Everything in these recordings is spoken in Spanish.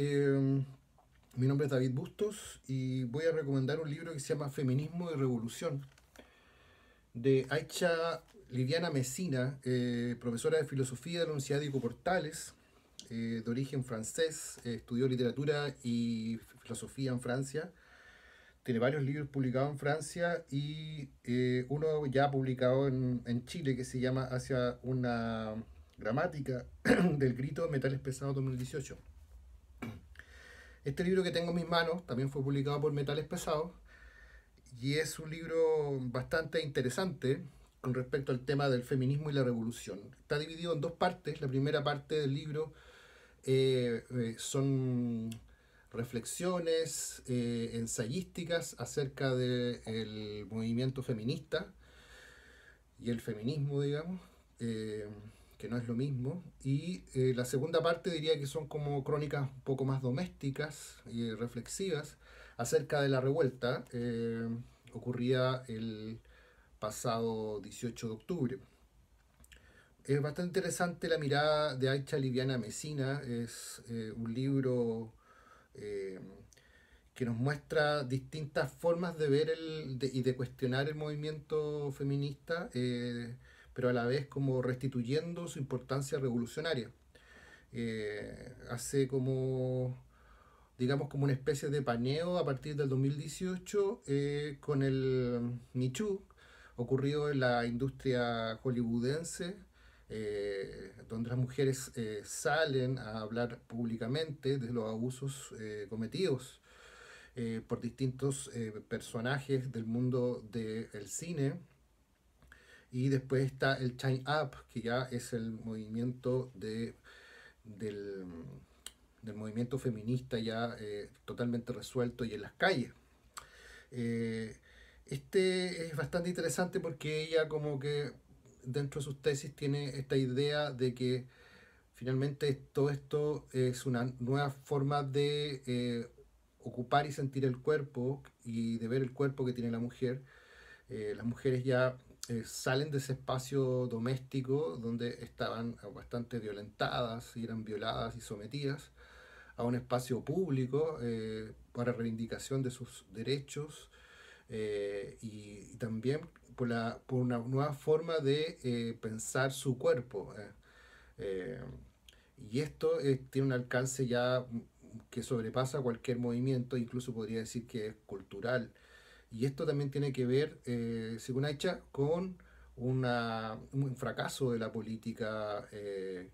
Em, mi nombre es David Bustos y voy a recomendar un libro que se llama Feminismo y Revolución de Aicha Liviana Messina, eh, profesora de filosofía de la Universidad Portales, eh, de origen francés, eh, estudió literatura y filosofía en Francia, tiene varios libros publicados en Francia y uno ya publicado en, en Chile que se llama Hacia una gramática del grito de metales pesados 2018. Este libro que tengo en mis manos también fue publicado por Metales Pesados y es un libro bastante interesante con respecto al tema del feminismo y la revolución. Está dividido en dos partes. La primera parte del libro eh, eh, son reflexiones eh, ensayísticas acerca del movimiento feminista y el feminismo, digamos que no es lo mismo. Y eh, la segunda parte diría que son como crónicas un poco más domésticas y reflexivas acerca de la revuelta eh, ocurría el pasado 18 de octubre. Es bastante interesante la mirada de Aicha Liviana Mesina, es eh, un libro que nos muestra distintas formas de ver el, y de cuestionar el movimiento feminista pero a la vez como restituyendo su importancia revolucionaria. Eh, hace como, digamos, como una especie de paneo a partir del 2018 eh, con el Michu, ocurrido en la industria hollywoodense, eh, donde las mujeres salen a hablar públicamente de los abusos cometidos por distintos personajes del mundo del cine y después está el Chime Up, que ya es el movimiento de, del, del movimiento feminista ya eh, totalmente resuelto y en las calles. Eh, este es bastante interesante porque ella como que dentro de sus tesis tiene esta idea de que finalmente todo esto es una nueva forma de eh, ocupar y sentir el cuerpo y de ver el cuerpo que tiene la mujer. las mujeres ya eh, salen de ese espacio doméstico donde estaban bastante violentadas, eran violadas y sometidas, a un espacio público eh, para reivindicación de sus derechos eh, y, también por, por una nueva forma de pensar su cuerpo. y esto tiene un alcance ya que sobrepasa cualquier movimiento, incluso podría decir que es cultural y esto también tiene que ver, eh, según Aicha, con un fracaso de la política eh,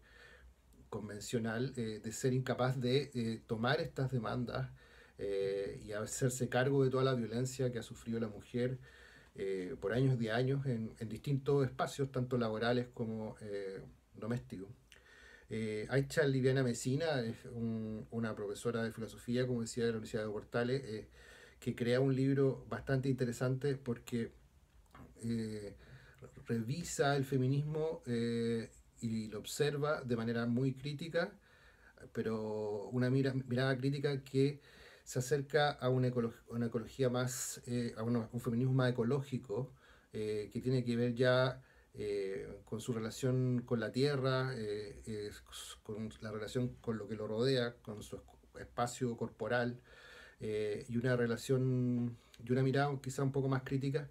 convencional eh, de ser incapaz de tomar estas demandas y hacerse cargo de toda la violencia que ha sufrido la mujer por años y años en, distintos espacios, tanto laborales como domésticos. Aicha Liviana Mesina es una profesora de filosofía, como decía, de la Universidad de Portales, que crea un libro bastante interesante porque eh, revisa el feminismo eh, y lo observa de manera muy crítica, pero una mirada crítica que se acerca a una, ecología más, eh, un, feminismo más ecológico, que tiene que ver ya con su relación con la tierra, con la relación con lo que lo rodea, con su espacio corporal, eh, y una relación y una mirada quizá un poco más crítica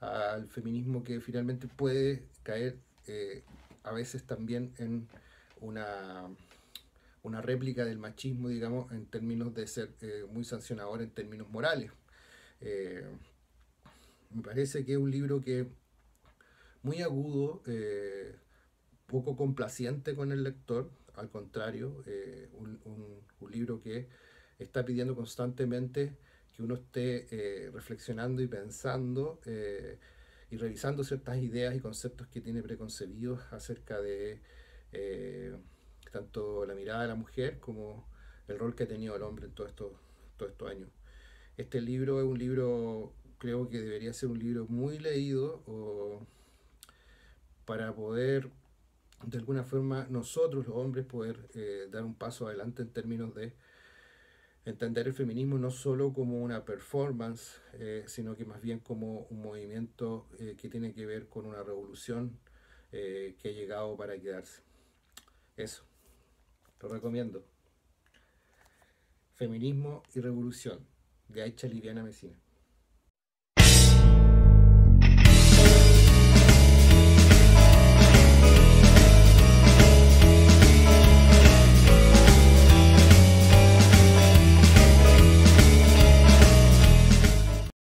al feminismo que finalmente puede caer eh, a veces también en una, una réplica del machismo, digamos, en términos de ser eh, muy sancionador en términos morales. me parece que es un libro que muy agudo, poco complaciente con el lector, al contrario, un libro que está pidiendo constantemente que uno esté eh, reflexionando y pensando eh, y revisando ciertas ideas y conceptos que tiene preconcebidos acerca de eh, tanto la mirada de la mujer como el rol que ha tenido el hombre en todos estos todo estos años. Este libro es un libro, creo que debería ser un libro muy leído o para poder, de alguna forma, nosotros los hombres poder dar un paso adelante en términos de entender el feminismo no solo como una performance, eh, sino que más bien como un movimiento eh, que tiene que ver con una revolución eh, que ha llegado para quedarse. Eso, lo recomiendo. Feminismo y revolución, de Aicha Liviana Mesina.